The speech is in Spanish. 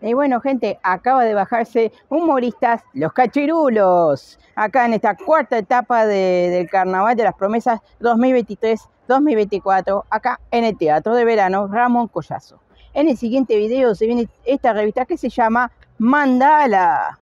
Y bueno, gente, acaba de bajarse humoristas Los Cachirulos, acá en esta cuarta etapa del Carnaval de las Promesas 2023-2024, acá en el Teatro de Verano Ramón Collazo. En el siguiente video se viene esta revista que se llama Mandala.